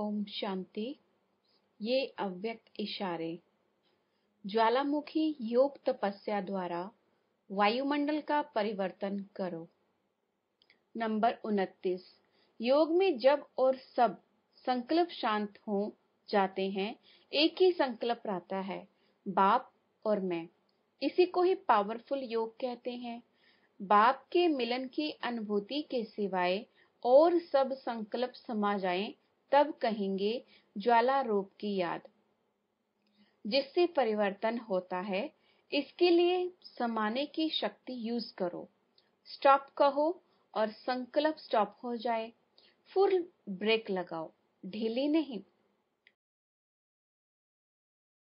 ओम शांति ये अव्यक्त इशारे ज्वालामुखी योग तपस्या द्वारा वायुमंडल का परिवर्तन करो नंबर उनतीस योग में जब और सब संकल्प शांत हो जाते हैं एक ही संकल्प रहता है बाप और मैं इसी को ही पावरफुल योग कहते हैं बाप के मिलन की अनुभूति के सिवाय और सब संकल्प समा जाएं तब कहेंगे ज्वाला रूप की याद जिससे परिवर्तन होता है इसके लिए समाने की शक्ति यूज करो स्टॉप कहो और संकल्प स्टॉप हो जाए फुल ब्रेक लगाओ ढीली नहीं